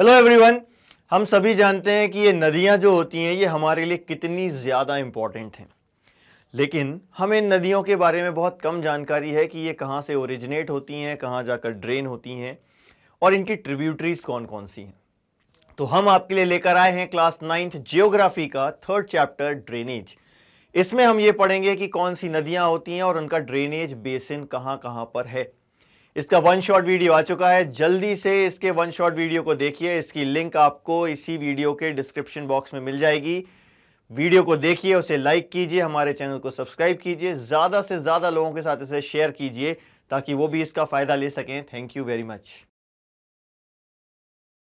hello everyone हम सभी जानते हैं कि ये नदियाँ जो होती हैं ये हमारे लिए कितनी ज़्यादा इम्पॉर्टेंट हैं लेकिन हमें नदियों के बारे में बहुत कम जानकारी है कि ये कहाँ से ओरिजिनेट होती हैं कहाँ जाकर ड्रेन होती हैं और इनकी ट्रिब्यूटरीज कौन कौन सी हैं तो हम आपके लिए लेकर आए हैं क्लास नाइन्थ जियोग्राफी का थर्ड चैप्टर ड्रेनेज इसमें हम ये पढ़ेंगे कि कौन सी नदियाँ होती हैं और उनका ड्रेनेज बेसिन कहाँ कहाँ पर है इसका वन शॉट वीडियो आ चुका है जल्दी से इसके वन शॉट वीडियो को देखिए इसकी लिंक आपको इसी वीडियो के डिस्क्रिप्शन बॉक्स में मिल जाएगी वीडियो को देखिए उसे लाइक कीजिए हमारे चैनल को सब्सक्राइब कीजिए ज़्यादा से ज़्यादा लोगों के साथ इसे शेयर कीजिए ताकि वो भी इसका फ़ायदा ले सकें थैंक यू वेरी मच